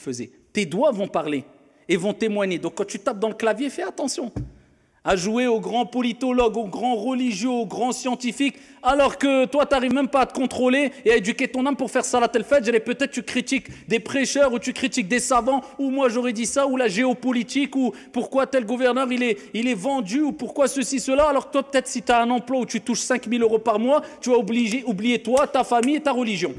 faisait. Tes doigts vont parler et vont témoigner. Donc quand tu tapes dans le clavier, fais attention à jouer aux grands politologues, aux grands religieux, aux grands scientifiques, alors que toi, tu n'arrives même pas à te contrôler et à éduquer ton âme pour faire ça à la telle fête. peut-être tu critiques des prêcheurs ou tu critiques des savants, ou moi j'aurais dit ça, ou la géopolitique, ou pourquoi tel gouverneur il est, vendu, ou pourquoi ceci, cela. Alors que toi, peut-être si tu as un emploi où tu touches 5000 euros par mois, tu vas obligé oublier toi, ta famille et ta religion.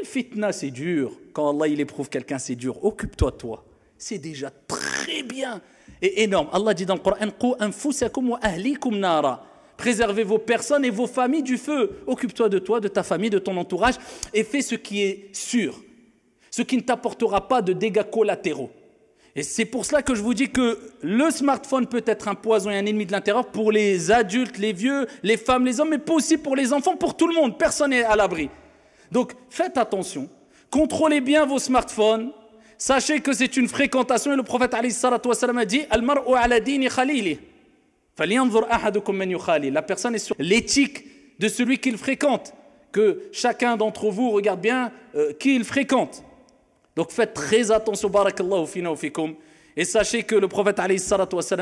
Le fitna, c'est dur. Quand Allah il éprouve quelqu'un, c'est dur. Occupe-toi, toi. C'est déjà très bien et énorme. Allah dit dans le Coran Préservez vos personnes et vos familles du feu. Occupe-toi de toi, de ta famille, de ton entourage et fais ce qui est sûr, ce qui ne t'apportera pas de dégâts collatéraux. Et c'est pour cela que je vous dis que le smartphone peut être un poison et un ennemi de l'intérieur pour les adultes, les vieux, les femmes, les hommes, mais pas aussi pour les enfants, pour tout le monde. Personne n'est à l'abri. Donc faites attention, contrôlez bien vos smartphones, sachez que c'est une fréquentation et le prophète a dit Al-mar'u ala khalili. La personne est sur l'éthique de celui qu'il fréquente, que chacun d'entre vous regarde bien euh, qui il fréquente. Donc faites très attention, barakallahu fina fikum. Et sachez que le prophète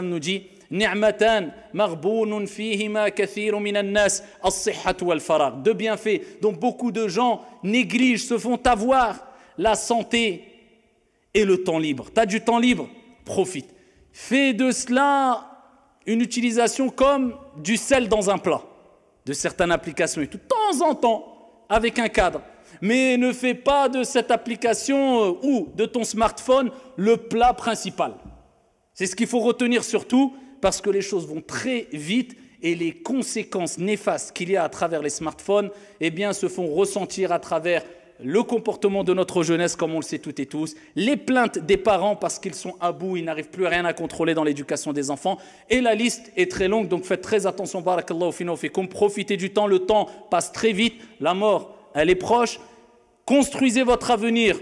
nous dit de bienfaits dont beaucoup de gens négligent, se font avoir la santé et le temps libre. Tu as du temps libre, profite. Fais de cela une utilisation comme du sel dans un plat, de certaines applications et tout, de temps en temps, avec un cadre. Mais ne fais pas de cette application euh, ou de ton smartphone le plat principal. C'est ce qu'il faut retenir surtout, parce que les choses vont très vite et les conséquences néfastes qu'il y a à travers les smartphones eh bien, se font ressentir à travers le comportement de notre jeunesse, comme on le sait toutes et tous, les plaintes des parents parce qu'ils sont à bout, ils n'arrivent plus à rien à contrôler dans l'éducation des enfants, et la liste est très longue, donc faites très attention, barakallahu comme profitez du temps, le temps passe très vite, la mort, elle est proche, construisez votre avenir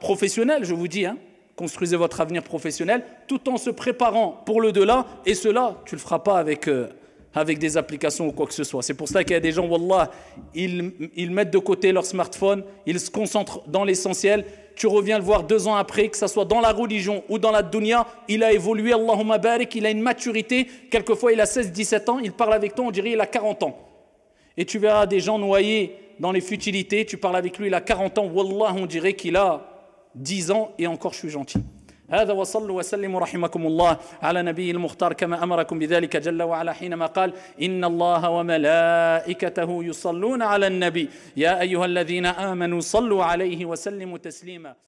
professionnel, je vous dis, hein, construisez votre avenir professionnel, tout en se préparant pour le delà. Et cela, tu ne le feras pas avec, euh, avec des applications ou quoi que ce soit. C'est pour ça qu'il y a des gens, Wallah, ils, ils mettent de côté leur smartphone, ils se concentrent dans l'essentiel. Tu reviens le voir deux ans après, que ce soit dans la religion ou dans la dunya, il a évolué, Allahumma barik, il a une maturité. Quelquefois, il a 16-17 ans, il parle avec toi, on dirait il a 40 ans. Et tu verras des gens noyés dans les futilités, tu parles avec lui, il a 40 ans, Wallah, on dirait qu'il a 10 ans et encore je suis gentil. هذا وصلوا وسلموا رحمكم الله على نبي المختار كما امركم بذلك جل وعلا حينما قال ان الله وملائكته يصلون على النبي يا ايها الذين امنوا صلوا عليه وسلموا تسليما